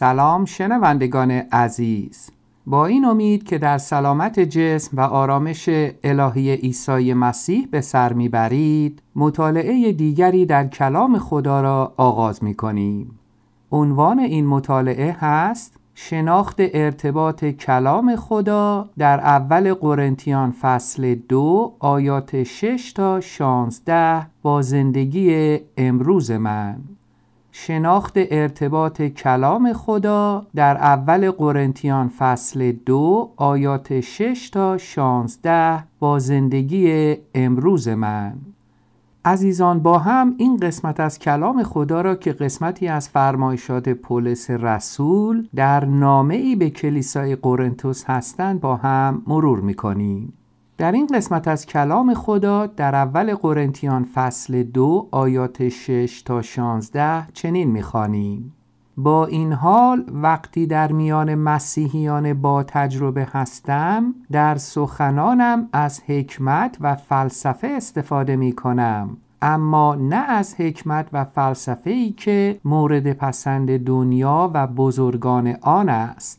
سلام شنوندگان عزیز با این امید که در سلامت جسم و آرامش الهی عیسی مسیح به سر میبرید مطالعه دیگری در کلام خدا را آغاز می کنیم. عنوان این مطالعه هست شناخت ارتباط کلام خدا در اول قرنتیان فصل دو آیات 6 تا 16 با زندگی امروز من شناخت ارتباط کلام خدا در اول قرنتیان فصل دو آیات 6 تا 16 با زندگی امروز من عزیزان با هم این قسمت از کلام خدا را که قسمتی از فرمایشات پولس رسول در نامه ای به کلیسای قرنتوس هستند با هم مرور میکنیم در این قسمت از کلام خدا در اول قرنتیان فصل دو آیات 6 تا 16 چنین میخوانیم با این حال وقتی در میان مسیحیان با تجربه هستم در سخنانم از حکمت و فلسفه استفاده می کنم اما نه از حکمت و فلسفه ای که مورد پسند دنیا و بزرگان آن است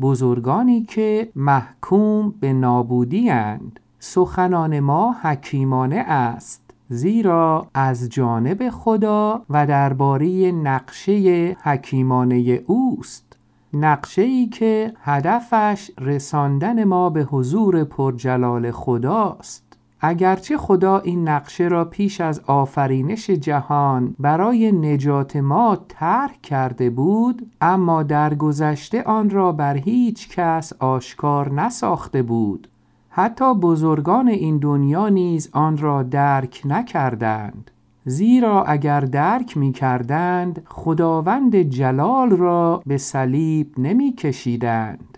بزرگانی که محکوم به نابودی اند سخنان ما حکیمانه است زیرا از جانب خدا و درباره نقشه حکیمانه اوست نقشه ای که هدفش رساندن ما به حضور پرجلال خداست اگرچه خدا این نقشه را پیش از آفرینش جهان برای نجات ما طرح کرده بود اما در گذشته آن را بر هیچ کس آشکار نساخته بود حتی بزرگان این دنیا نیز آن را درک نکردند زیرا اگر درک می کردند خداوند جلال را به صلیب نمی کشیدند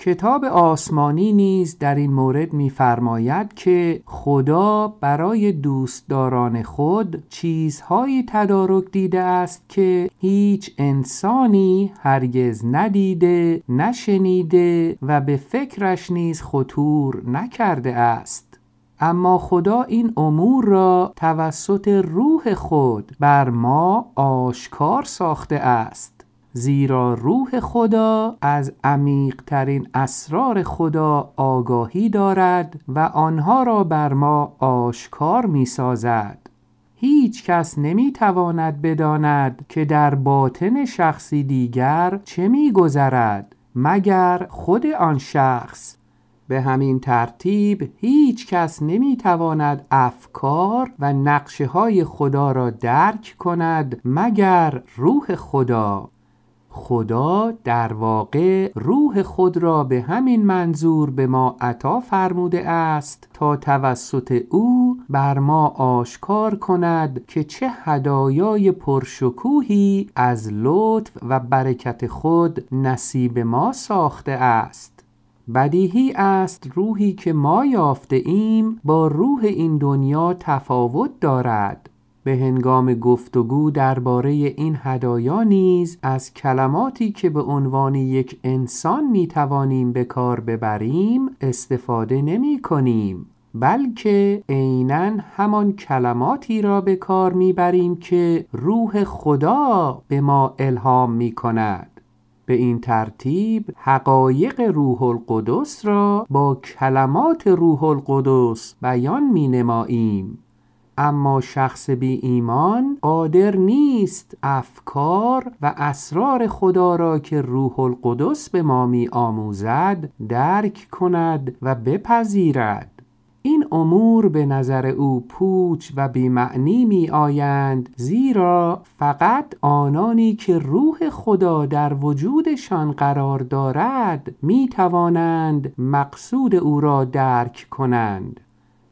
کتاب آسمانی نیز در این مورد می‌فرماید که خدا برای دوستداران خود چیزهایی تدارک دیده است که هیچ انسانی هرگز ندیده، نشنیده و به فکرش نیز خطور نکرده است. اما خدا این امور را توسط روح خود بر ما آشکار ساخته است زیرا روح خدا از عمیقترین اسرار خدا آگاهی دارد و آنها را بر ما آشکار می سازد. هیچ کس نمی تواند بداند که در باطن شخصی دیگر چه می گذرد مگر خود آن شخص به همین ترتیب هیچ کس نمی تواند افکار و نقشه های خدا را درک کند مگر روح خدا خدا در واقع روح خود را به همین منظور به ما عطا فرموده است تا توسط او بر ما آشکار کند که چه هدایای پرشکوهی از لطف و برکت خود نصیب ما ساخته است بدیهی است روحی که ما یافته ایم با روح این دنیا تفاوت دارد به هنگام گفتگو درباره این هدایا نیز از کلماتی که به عنوان یک انسان می توانیم به کار ببریم استفاده نمی کنیم بلکه عینا همان کلماتی را به کار میبریم که روح خدا به ما الهام می کند. به این ترتیب حقایق روح القدس را با کلمات روح القدس بیان می نماییم. اما شخص بی ایمان قادر نیست افکار و اسرار خدا را که روح القدس به ما می آموزد درک کند و بپذیرد این امور به نظر او پوچ و بیمعنی می آیند زیرا فقط آنانی که روح خدا در وجودشان قرار دارد می توانند مقصود او را درک کنند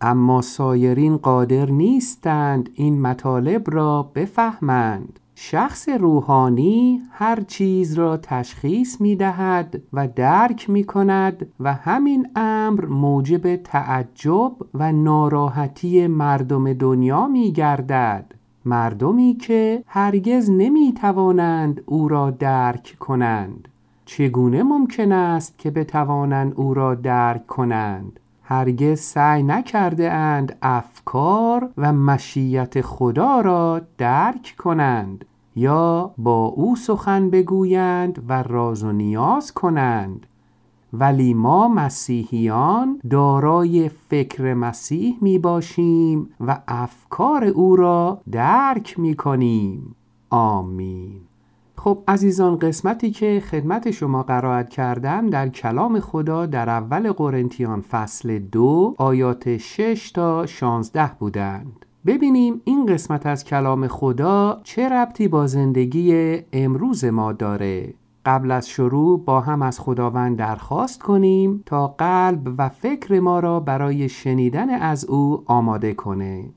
اما سایرین قادر نیستند این مطالب را بفهمند شخص روحانی هر چیز را تشخیص می دهد و درک می کند و همین امر موجب تعجب و ناراحتی مردم دنیا می گردد مردمی که هرگز نمی توانند او را درک کنند چگونه ممکن است که بتوانند او را درک کنند هرگز سعی نکرده اند افکار و مشیت خدا را درک کنند یا با او سخن بگویند و راز و نیاز کنند ولی ما مسیحیان دارای فکر مسیح می باشیم و افکار او را درک می کنیم آمین خب عزیزان قسمتی که خدمت شما قرائت کردم در کلام خدا در اول قرنتیان فصل دو آیات 6 تا 16 بودند ببینیم این قسمت از کلام خدا چه ربطی با زندگی امروز ما داره قبل از شروع با هم از خداوند درخواست کنیم تا قلب و فکر ما را برای شنیدن از او آماده کنه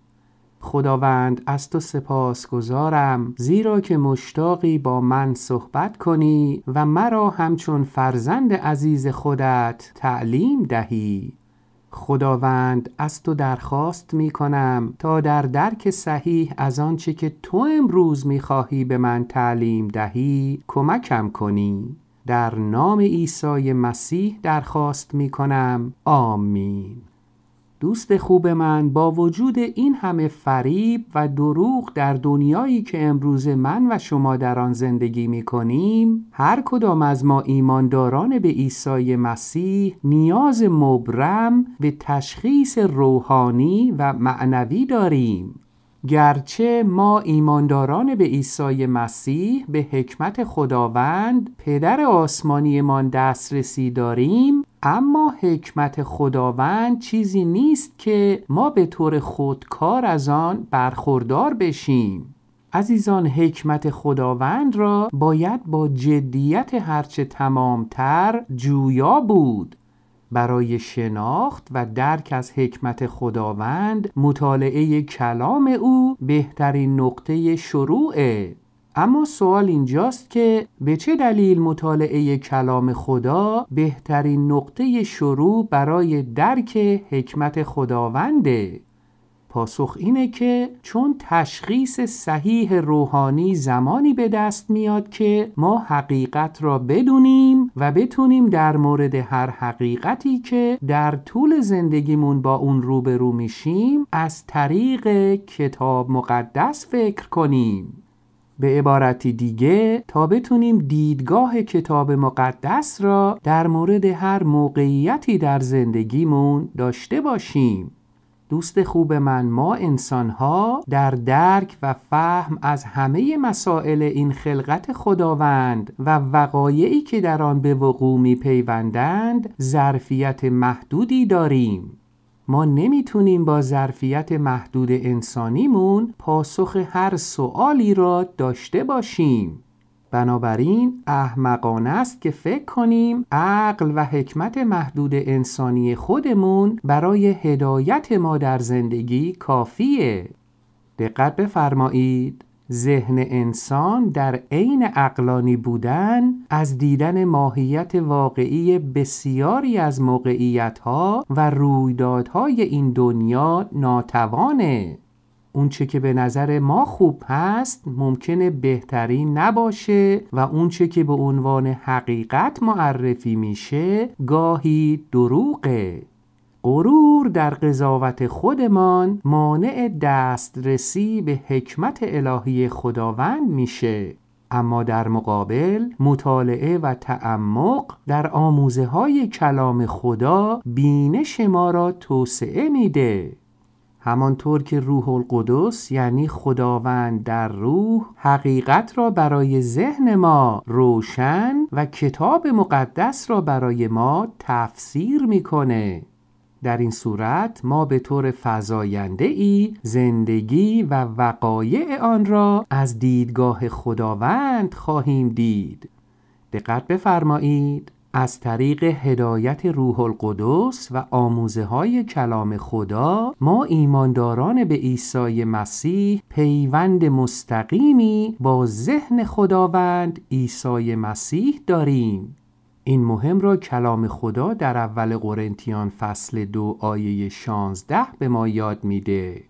خداوند از تو سپاس گذارم زیرا که مشتاقی با من صحبت کنی و مرا همچون فرزند عزیز خودت تعلیم دهی خداوند از تو درخواست می کنم تا در درک صحیح از آنچه که تو امروز می خواهی به من تعلیم دهی کمکم کنی در نام عیسی مسیح درخواست می کنم آمین دوست خوب من با وجود این همه فریب و دروغ در دنیایی که امروز من و شما در آن زندگی می کنیم هر کدام از ما ایمانداران به عیسی مسیح نیاز مبرم به تشخیص روحانی و معنوی داریم گرچه ما ایمانداران به عیسی مسیح به حکمت خداوند پدر آسمانیمان دسترسی داریم اما حکمت خداوند چیزی نیست که ما به طور خودکار از آن برخوردار بشیم عزیزان حکمت خداوند را باید با جدیت هرچه تمامتر جویا بود برای شناخت و درک از حکمت خداوند مطالعه کلام او بهترین نقطه شروعه اما سوال اینجاست که به چه دلیل مطالعه کلام خدا بهترین نقطه شروع برای درک حکمت خداونده؟ پاسخ اینه که چون تشخیص صحیح روحانی زمانی به دست میاد که ما حقیقت را بدونیم و بتونیم در مورد هر حقیقتی که در طول زندگیمون با اون روبرو میشیم از طریق کتاب مقدس فکر کنیم به عبارتی دیگه تا بتونیم دیدگاه کتاب مقدس را در مورد هر موقعیتی در زندگیمون داشته باشیم دوست خوب من ما انسانها در درک و فهم از همه مسائل این خلقت خداوند و وقایعی که در آن به وقوع می پیوندند ظرفیت محدودی داریم ما نمیتونیم با ظرفیت محدود انسانیمون پاسخ هر سوالی را داشته باشیم بنابراین احمقانه است که فکر کنیم عقل و حکمت محدود انسانی خودمون برای هدایت ما در زندگی کافیه دقت بفرمایید ذهن انسان در عین اقلانی بودن از دیدن ماهیت واقعی بسیاری از موقعیتها و رویدادهای این دنیا ناتوانه اونچه که به نظر ما خوب هست ممکنه بهترین نباشه و اونچه که به عنوان حقیقت معرفی میشه گاهی دروغه غرور در قضاوت خودمان مانع دسترسی به حکمت الهی خداوند میشه اما در مقابل مطالعه و تعمق در آموزه های کلام خدا بینش ما را توسعه میده همانطور که روح القدس یعنی خداوند در روح حقیقت را برای ذهن ما روشن و کتاب مقدس را برای ما تفسیر میکنه در این صورت ما به طور فضاینده ای زندگی و وقایع آن را از دیدگاه خداوند خواهیم دید دقت بفرمایید از طریق هدایت روح القدس و آموزه های کلام خدا ما ایمانداران به عیسی مسیح پیوند مستقیمی با ذهن خداوند عیسی مسیح داریم این مهم را کلام خدا در اول قرنتیان فصل دو آیه 16 به ما یاد میده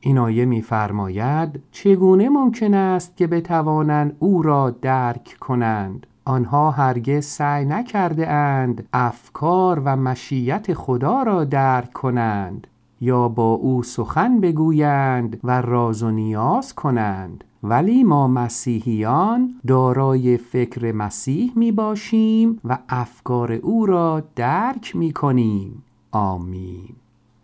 این آیه میفرماید چگونه ممکن است که بتوانند او را درک کنند آنها هرگز سعی نکرده اند افکار و مشیت خدا را درک کنند یا با او سخن بگویند و راز و نیاز کنند ولی ما مسیحیان دارای فکر مسیح می باشیم و افکار او را درک می کنیم آمین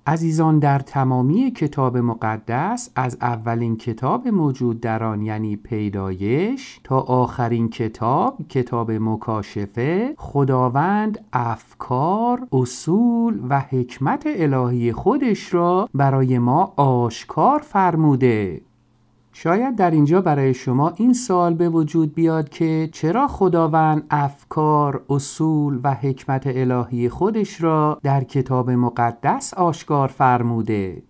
عزیزان در تمامی کتاب مقدس از اولین کتاب موجود در آن یعنی پیدایش تا آخرین کتاب کتاب مکاشفه خداوند افکار، اصول و حکمت الهی خودش را برای ما آشکار فرموده شاید در اینجا برای شما این سال به وجود بیاد که چرا خداوند افکار، اصول و حکمت الهی خودش را در کتاب مقدس آشکار فرموده؟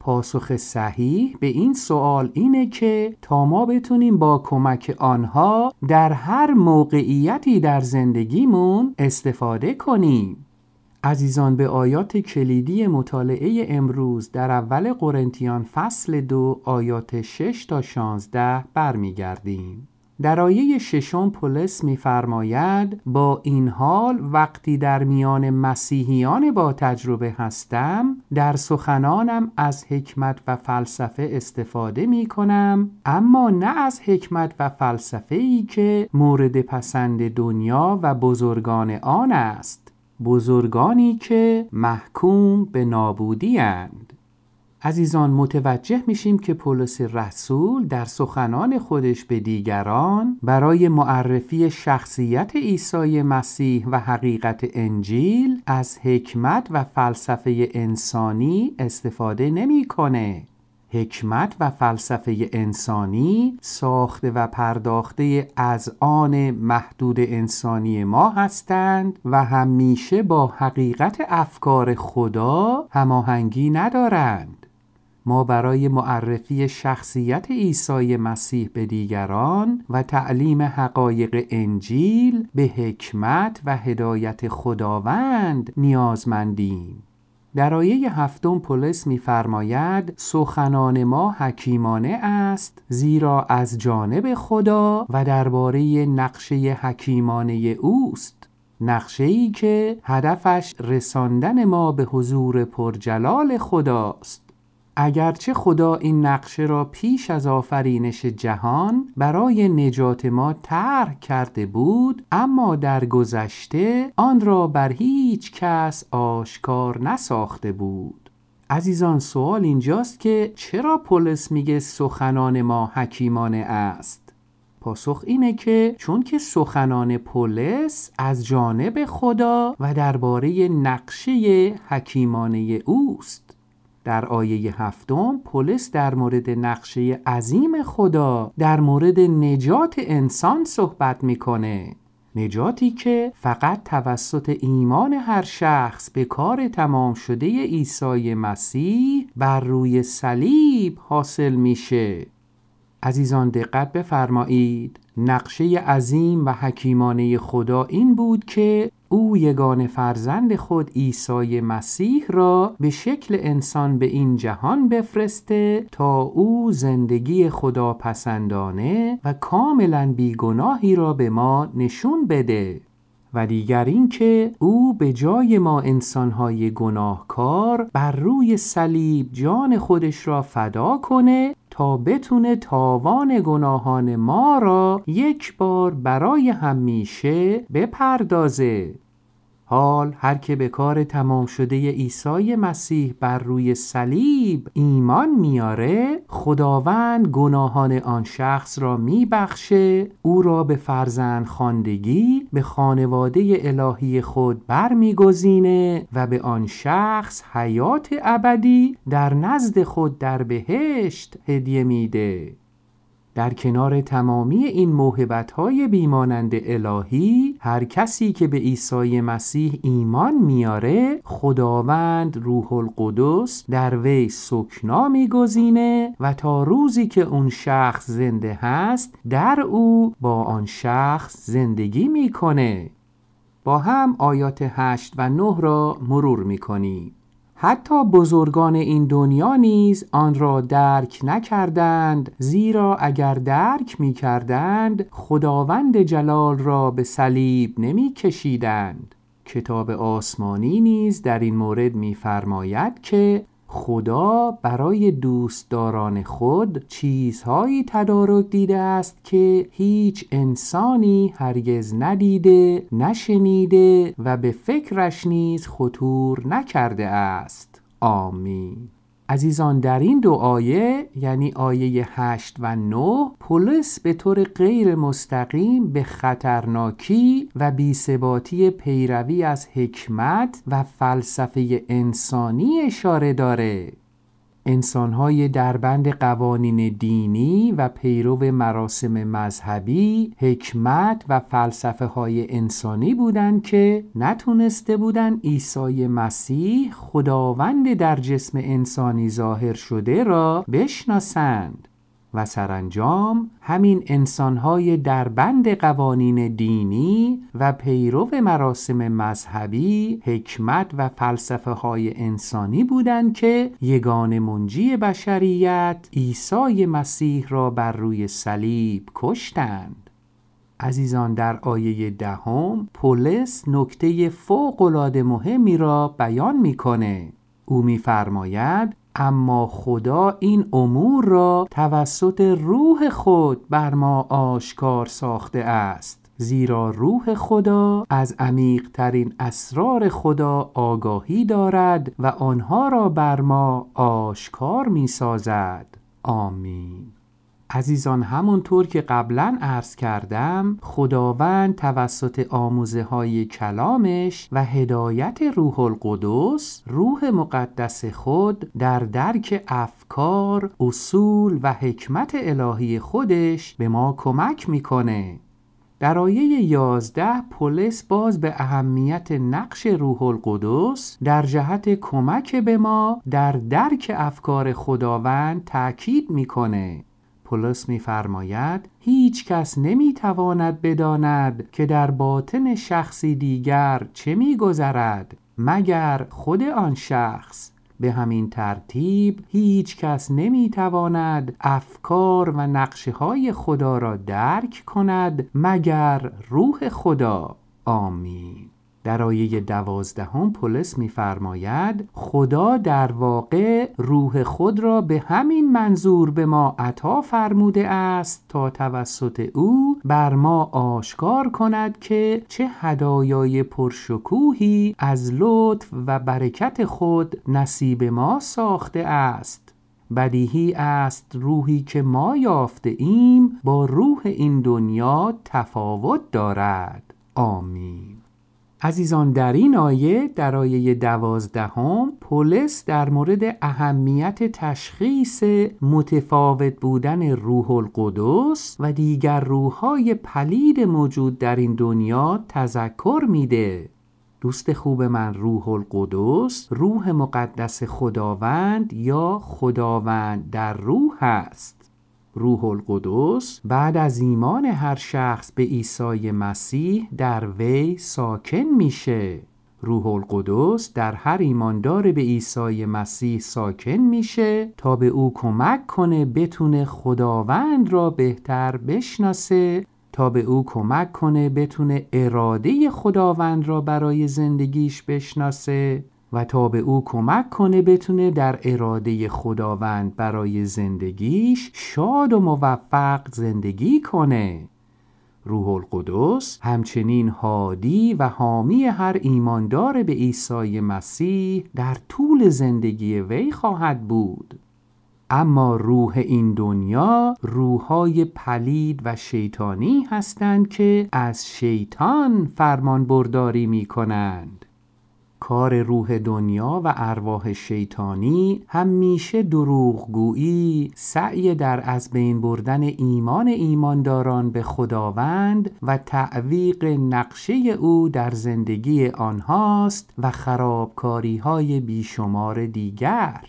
پاسخ صحیح به این سوال اینه که تا ما بتونیم با کمک آنها در هر موقعیتی در زندگیمون استفاده کنیم. عزیزان به آیات کلیدی مطالعه امروز در اول قرنتیان فصل دو آیات 6 تا 16 برمیگردیم. در آیه ششم پولس میفرماید با این حال وقتی در میان مسیحیان با تجربه هستم در سخنانم از حکمت و فلسفه استفاده می کنم اما نه از حکمت و فلسفه ای که مورد پسند دنیا و بزرگان آن است بزرگانی که محکوم به نابودی اند. عزیزان متوجه میشیم که پولس رسول در سخنان خودش به دیگران برای معرفی شخصیت عیسی مسیح و حقیقت انجیل از حکمت و فلسفه انسانی استفاده نمیکنه حکمت و فلسفه انسانی ساخته و پرداخته از آن محدود انسانی ما هستند و همیشه با حقیقت افکار خدا هماهنگی ندارند ما برای معرفی شخصیت عیسی مسیح به دیگران و تعلیم حقایق انجیل به حکمت و هدایت خداوند نیازمندیم در آیه هفتم پولس می‌فرماید سخنان ما حکیمانه است زیرا از جانب خدا و درباره نقشه حکیمانه اوست نقشه ای که هدفش رساندن ما به حضور پرجلال خداست اگرچه خدا این نقشه را پیش از آفرینش جهان برای نجات ما طرح کرده بود اما در گذشته آن را بر هیچ کس آشکار نساخته بود عزیزان سوال اینجاست که چرا پولس میگه سخنان ما حکیمانه است پاسخ اینه که چون که سخنان پولس از جانب خدا و درباره نقشه حکیمانه اوست در آیه هفتم پولس در مورد نقشه عظیم خدا در مورد نجات انسان صحبت میکنه نجاتی که فقط توسط ایمان هر شخص به کار تمام شده عیسی مسیح بر روی صلیب حاصل میشه عزیزان دقت بفرمایید نقشه عظیم و حکیمانه خدا این بود که او یگان فرزند خود عیسی مسیح را به شکل انسان به این جهان بفرسته تا او زندگی خداپسندانه و کاملا بیگناهی را به ما نشون بده و دیگر اینکه او به جای ما انسانهای گناهکار بر روی صلیب جان خودش را فدا کنه تا بتونه تاوان گناهان ما را یک بار برای همیشه بپردازه حال هر که به کار تمام شده عیسی مسیح بر روی صلیب ایمان میاره خداوند گناهان آن شخص را میبخشه او را به فرزند خواندگی به خانواده الهی خود برمیگزینه و به آن شخص حیات ابدی در نزد خود در بهشت هدیه میده در کنار تمامی این موهبت های بیمانند الهی هر کسی که به عیسی مسیح ایمان میاره خداوند روح القدس در وی سکنا میگزینه و تا روزی که اون شخص زنده هست در او با آن شخص زندگی میکنه با هم آیات 8 و 9 را مرور میکنیم حتی بزرگان این دنیا نیز آن را درک نکردند زیرا اگر درک می کردند خداوند جلال را به صلیب نمی کشیدند کتاب آسمانی نیز در این مورد فرماید که خدا برای دوستداران خود چیزهایی تدارک دیده است که هیچ انسانی هرگز ندیده نشنیده و به فکرش نیز خطور نکرده است آمین عزیزان در این دو آیه یعنی آیه 8 و 9 پولس به طور غیر مستقیم به خطرناکی و بیثباتی پیروی از حکمت و فلسفه انسانی اشاره داره انسانهای دربند قوانین دینی و پیرو مراسم مذهبی حکمت و فلسفه های انسانی بودند که نتونسته بودند عیسی مسیح خداوند در جسم انسانی ظاهر شده را بشناسند و سرانجام همین انسانهای دربند قوانین دینی و پیرو مراسم مذهبی حکمت و فلسفه های انسانی بودند که یگان منجی بشریت عیسی مسیح را بر روی صلیب کشتند عزیزان در آیه دهم پولس نکته العاده مهمی را بیان میکنه او میفرماید اما خدا این امور را توسط روح خود بر ما آشکار ساخته است زیرا روح خدا از عمیق ترین اسرار خدا آگاهی دارد و آنها را بر ما آشکار می سازد آمین عزیزان همونطور که قبلا عرض کردم خداوند توسط آموزه های کلامش و هدایت روح القدس روح مقدس خود در درک افکار، اصول و حکمت الهی خودش به ما کمک میکنه. در آیه 11 پولس باز به اهمیت نقش روح القدس در جهت کمک به ما در درک افکار خداوند تاکید میکنه پولس میفرماید هیچ کس نمیتواند بداند که در باطن شخصی دیگر چه میگذرد مگر خود آن شخص به همین ترتیب هیچ کس نمیتواند افکار و نقشه های خدا را درک کند مگر روح خدا آمین در آیه دوازدهم پولس میفرماید خدا در واقع روح خود را به همین منظور به ما عطا فرموده است تا توسط او بر ما آشکار کند که چه هدایای پرشکوهی از لطف و برکت خود نصیب ما ساخته است بدیهی است روحی که ما یافته ایم با روح این دنیا تفاوت دارد آمین عزیزان در این آیه در آیه دوازدهم پولس در مورد اهمیت تشخیص متفاوت بودن روح القدس و دیگر روحهای پلید موجود در این دنیا تذکر میده دوست خوب من روح القدس روح مقدس خداوند یا خداوند در روح است روح القدس بعد از ایمان هر شخص به عیسی مسیح در وی ساکن میشه روح القدس در هر ایماندار به عیسی مسیح ساکن میشه تا به او کمک کنه بتونه خداوند را بهتر بشناسه تا به او کمک کنه بتونه اراده خداوند را برای زندگیش بشناسه و تا به او کمک کنه بتونه در اراده خداوند برای زندگیش شاد و موفق زندگی کنه روح القدس همچنین هادی و حامی هر ایماندار به عیسی مسیح در طول زندگی وی خواهد بود اما روح این دنیا روحهای پلید و شیطانی هستند که از شیطان فرمان برداری می کنند کار روح دنیا و ارواح شیطانی همیشه دروغگویی سعی در از بین بردن ایمان ایمانداران به خداوند و تعویق نقشه او در زندگی آنهاست و خرابکاری های بیشمار دیگر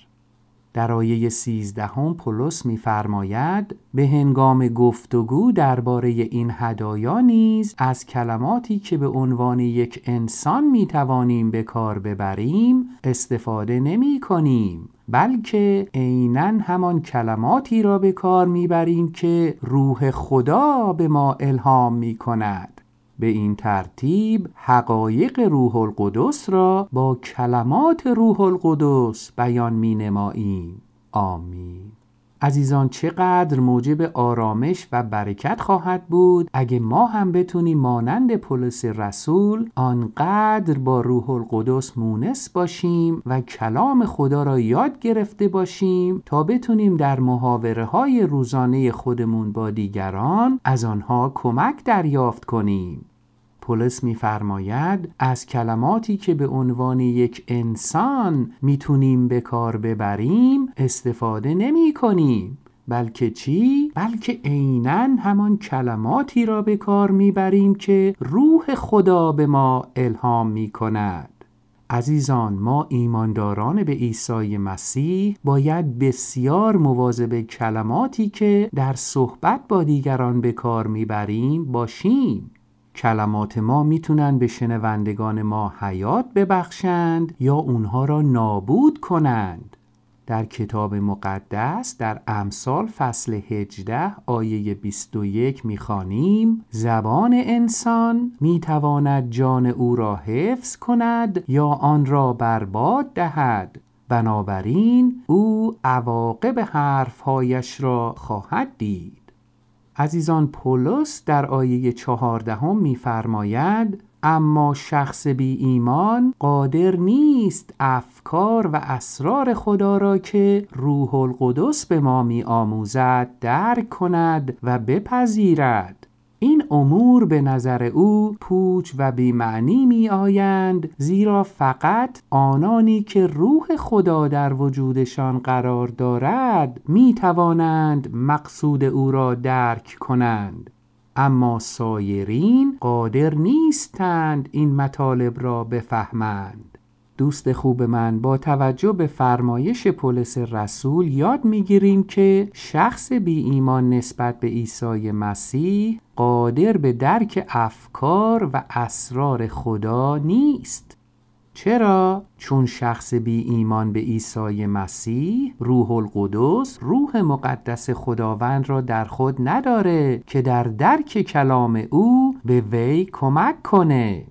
در آیه سیزدهم پولس میفرماید به هنگام گفتگو درباره این هدایا نیز از کلماتی که به عنوان یک انسان می توانیم به کار ببریم استفاده نمی کنیم بلکه عینا همان کلماتی را به کار میبریم که روح خدا به ما الهام می کند به این ترتیب حقایق روح القدس را با کلمات روح القدس بیان می نماییم آمین عزیزان چقدر موجب آرامش و برکت خواهد بود اگه ما هم بتونیم مانند پولس رسول آنقدر با روح القدس مونس باشیم و کلام خدا را یاد گرفته باشیم تا بتونیم در محاوره های روزانه خودمون با دیگران از آنها کمک دریافت کنیم پولس میفرماید از کلماتی که به عنوان یک انسان میتونیم به کار ببریم استفاده نمی کنیم بلکه چی؟ بلکه عینا همان کلماتی را به کار میبریم که روح خدا به ما الهام می کند. عزیزان ما ایمانداران به عیسی مسیح باید بسیار مواظب کلماتی که در صحبت با دیگران به کار میبریم باشیم کلمات ما میتونن به شنوندگان ما حیات ببخشند یا اونها را نابود کنند در کتاب مقدس در امثال فصل 18 آیه 21 میخوانیم زبان انسان میتواند جان او را حفظ کند یا آن را برباد دهد بنابراین او عواقب حرفهایش را خواهد دید عزیزان پولس در آیه چهاردهم میفرماید اما شخص بی ایمان قادر نیست افکار و اسرار خدا را که روح القدس به ما می آموزد درک کند و بپذیرد امور به نظر او پوچ و بیمعنی می آیند زیرا فقط آنانی که روح خدا در وجودشان قرار دارد می توانند مقصود او را درک کنند اما سایرین قادر نیستند این مطالب را بفهمند دوست خوب من با توجه به فرمایش پولس رسول یاد میگیریم که شخص بی ایمان نسبت به عیسی مسیح قادر به درک افکار و اسرار خدا نیست چرا؟ چون شخص بی ایمان به عیسی مسیح روح القدس روح مقدس خداوند را در خود نداره که در درک کلام او به وی کمک کنه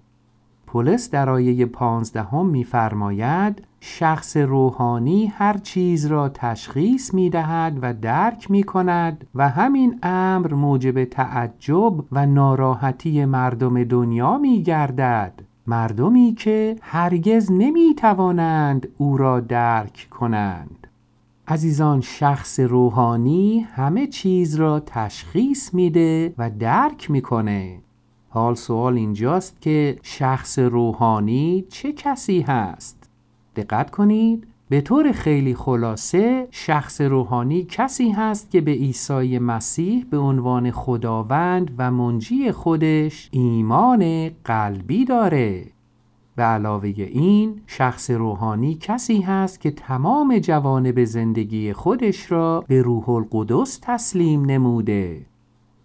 پولس در آیه پانزدهم میفرماید شخص روحانی هر چیز را تشخیص می دهد و درک می کند و همین امر موجب تعجب و ناراحتی مردم دنیا می گردد مردمی که هرگز نمی توانند او را درک کنند عزیزان شخص روحانی همه چیز را تشخیص میده و درک میکنه حال سوال اینجاست که شخص روحانی چه کسی هست؟ دقت کنید به طور خیلی خلاصه شخص روحانی کسی هست که به عیسی مسیح به عنوان خداوند و منجی خودش ایمان قلبی داره به علاوه این شخص روحانی کسی هست که تمام جوانب زندگی خودش را به روح القدس تسلیم نموده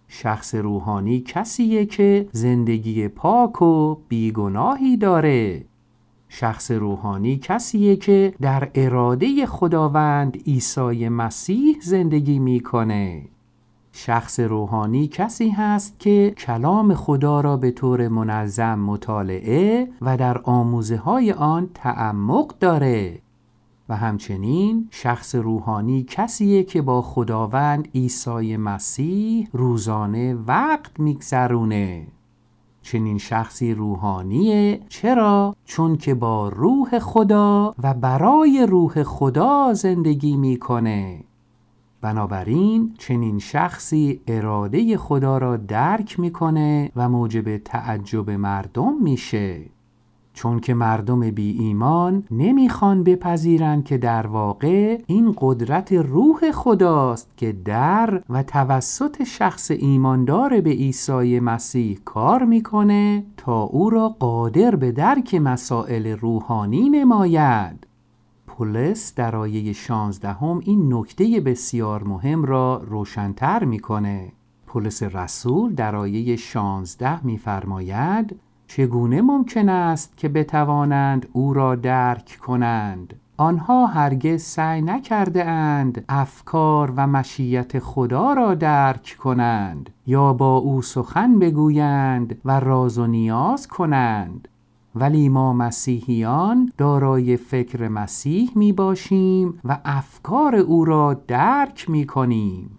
شخص روحانی کسیه که زندگی پاک و بیگناهی داره شخص روحانی کسیه که در اراده خداوند عیسی مسیح زندگی میکنه شخص روحانی کسی هست که کلام خدا را به طور منظم مطالعه و در آموزه های آن تعمق داره و همچنین شخص روحانی کسیه که با خداوند عیسی مسیح روزانه وقت میگذرونه چنین شخصی روحانیه چرا؟ چون که با روح خدا و برای روح خدا زندگی میکنه بنابراین چنین شخصی اراده خدا را درک میکنه و موجب تعجب مردم میشه چون که مردم بی ایمان نمیخوان بپذیرند که در واقع این قدرت روح خداست که در و توسط شخص ایماندار به عیسی مسیح کار میکنه تا او را قادر به درک مسائل روحانی نماید پولس در آیه 16 هم این نکته بسیار مهم را روشنتر میکنه پولس رسول در آیه 16 میفرماید چگونه ممکن است که بتوانند او را درک کنند آنها هرگز سعی نکرده اند افکار و مشیت خدا را درک کنند یا با او سخن بگویند و راز و نیاز کنند ولی ما مسیحیان دارای فکر مسیح می باشیم و افکار او را درک می کنیم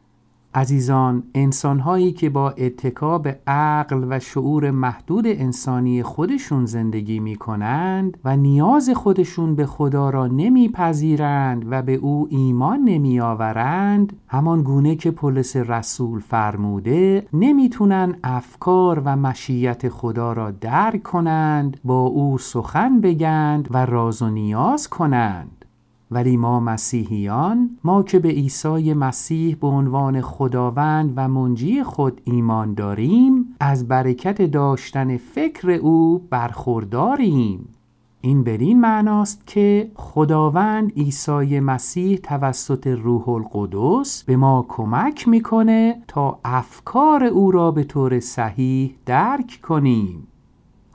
عزیزان انسانهایی که با اتکا به عقل و شعور محدود انسانی خودشون زندگی می کنند و نیاز خودشون به خدا را نمیپذیرند و به او ایمان نمی آورند همان گونه که پولس رسول فرموده تونن افکار و مشیت خدا را درک کنند با او سخن بگند و راز و نیاز کنند ولی ما مسیحیان ما که به عیسی مسیح به عنوان خداوند و منجی خود ایمان داریم از برکت داشتن فکر او برخورداریم این بدین معناست که خداوند عیسی مسیح توسط روح القدس به ما کمک میکنه تا افکار او را به طور صحیح درک کنیم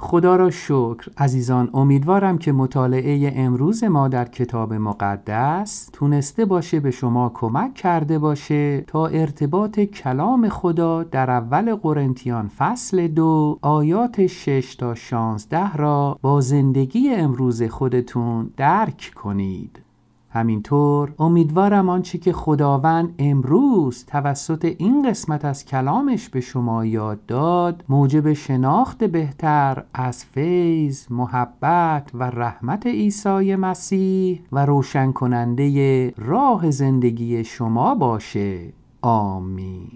خدا را شکر عزیزان امیدوارم که مطالعه امروز ما در کتاب مقدس تونسته باشه به شما کمک کرده باشه تا ارتباط کلام خدا در اول قرنتیان فصل دو آیات 6 تا 16 را با زندگی امروز خودتون درک کنید. همینطور امیدوارم آنچه که خداوند امروز توسط این قسمت از کلامش به شما یاد داد موجب شناخت بهتر از فیض، محبت و رحمت عیسی مسیح و روشن کننده راه زندگی شما باشه. آمین.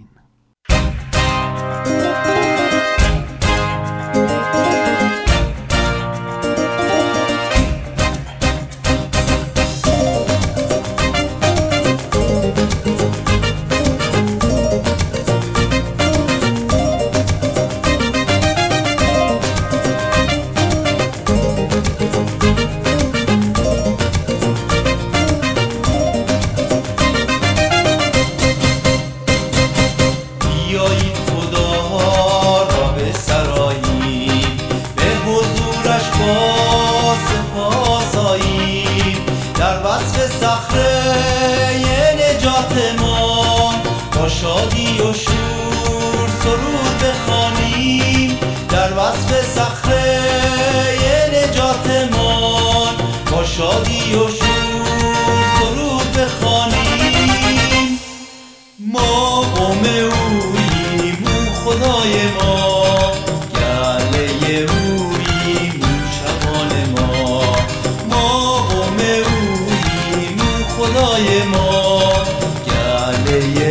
yeah,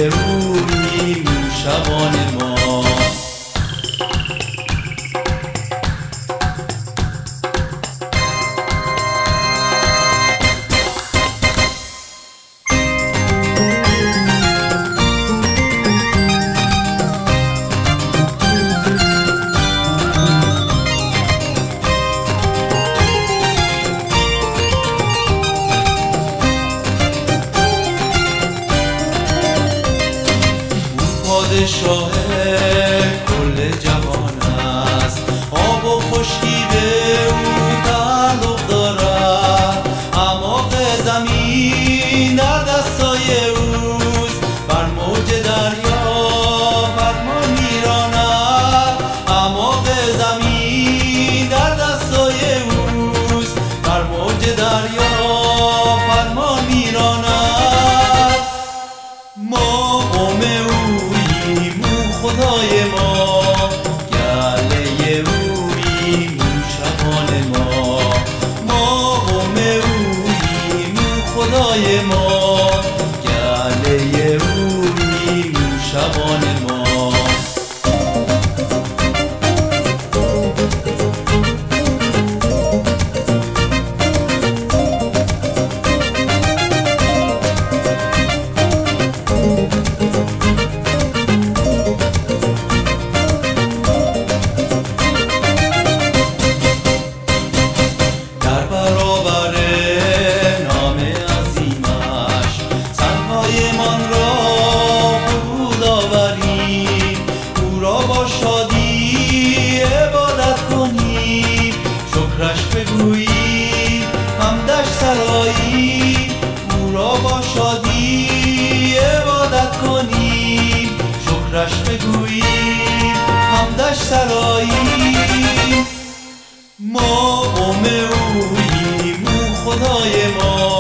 در سرایی او را با شادی عبادت کنیم شکرش بگوییم همدش سرایی ما قوم اوییم او خدای ما